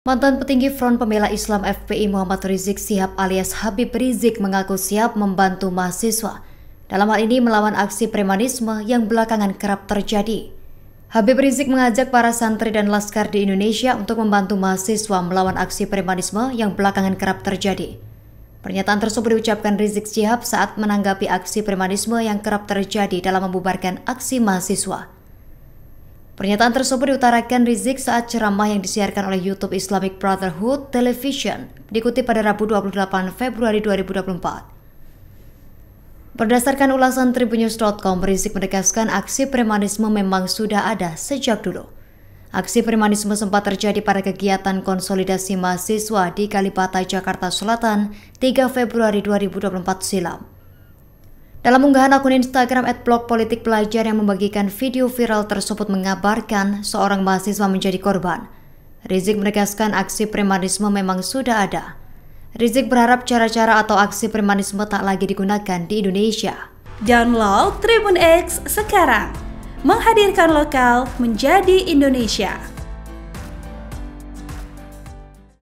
Mantan petinggi Front Pembela Islam FPI Muhammad Rizik Sihab alias Habib Rizik mengaku siap membantu mahasiswa. Dalam hal ini melawan aksi premanisme yang belakangan kerap terjadi. Habib Rizik mengajak para santri dan laskar di Indonesia untuk membantu mahasiswa melawan aksi premanisme yang belakangan kerap terjadi. Pernyataan tersebut diucapkan Rizik Sihab saat menanggapi aksi premanisme yang kerap terjadi dalam membubarkan aksi mahasiswa. Pernyataan tersebut diutarakan Rizik saat ceramah yang disiarkan oleh YouTube Islamic Brotherhood Television, dikutip pada Rabu 28 Februari 2024. Berdasarkan ulasan Tribunnews.com, Rizik menegaskan aksi premanisme memang sudah ada sejak dulu. Aksi premanisme sempat terjadi pada kegiatan konsolidasi mahasiswa di Kalipata, Jakarta Selatan 3 Februari 2024 silam. Dalam unggahan akun Instagram @blogpolitikpelajar yang membagikan video viral tersebut mengabarkan seorang mahasiswa menjadi korban. Rizik menegaskan aksi premanisme memang sudah ada. Rizik berharap cara-cara atau aksi premanisme tak lagi digunakan di Indonesia. Download Tribun X sekarang. Menghadirkan lokal menjadi Indonesia.